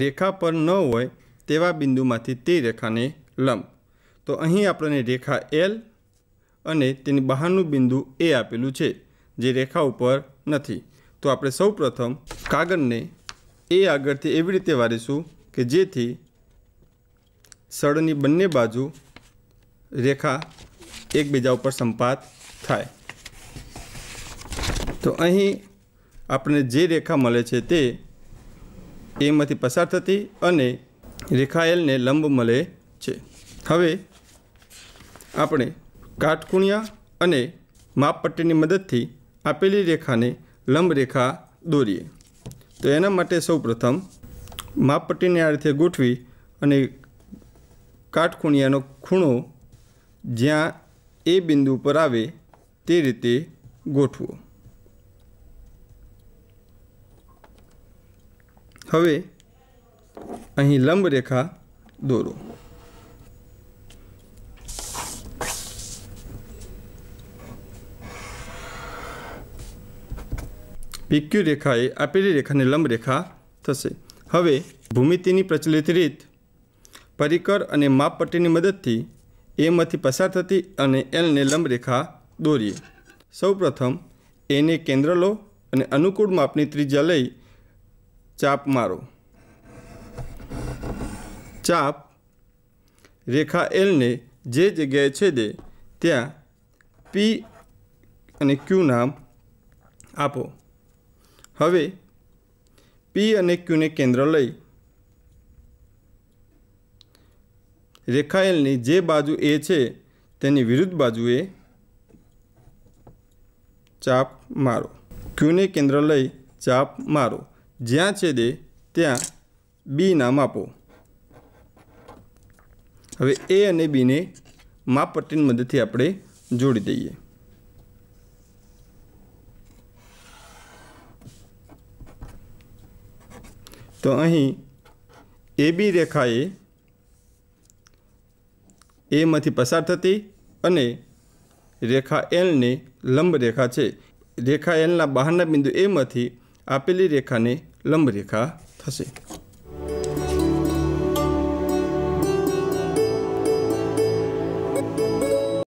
રેખા પર ન હોય તેવા બિંદુમાંથી તે રેખાને લંબ તો અહીં આપણને રેખા એલ અને તેની બહારનું બિંદુ એ આપેલું છે જે રેખા ઉપર નથી તો આપણે સૌ પ્રથમ કાગળને એ આગળથી એવી રીતે વારીશું કે જેથી સળની બંને બાજુ રેખા એકબીજા ઉપર સંપાત થાય તો અહીં આપણને જે રેખા મળે છે તે એમાંથી પસાર થતી અને રેખાયેલને લંબ મળે છે હવે આપણે કાટકુણ્યા અને માપપટ્ટીની મદદથી આપેલી રેખાને લંબ રેખા દોરીએ તો એના માટે સૌપ્રથમ માપપટ્ટીને આ રીતે ગોઠવી અને કાટખૂણિયાનો ખૂણો જ્યાં એ બિંદુ પર આવે તે રીતે ગોઠવો હવે અહીં લંબ રેખા દોરો પીક્યુ રેખા એ આપેલી રેખાને લંબ રેખા થશે હવે ભૂમિતિની પ્રચલિત રીત પરિકર અને માપપટ્ટીની મદદથી એમાંથી પસાર થતી અને એલને લંબ રેખા દોરીએ સૌપ્રથમ એને કેન્દ્ર લો અને અનુકૂળ માપની ત્રિજ્યા લઈ ચાપ મારો ચાપ રેખા એલને જે જગ્યાએ છેદે ત્યાં પી અને ક્યુ નામ આપો હવે પી અને ક્યુને કેન્દ્ર લઈ રેખા એલની જે બાજુ એ છે તેની વિરુદ્ધ બાજુએ ચાપ મારો ક્યુને કેન્દ્ર લઈ ચાપ મારો જ્યાં છેદે ત્યાં બી નામ આપો હવે એ અને બીને માપપટ્ટીની મદદથી આપણે જોડી દઈએ તો અહીં એ એબી રેખાએ એમાંથી પસાર થતી અને રેખા એલને લંબ રેખા છે રેખા એલના બહારના બિંદુ એમાંથી આપેલી રેખાને lambarika ta ce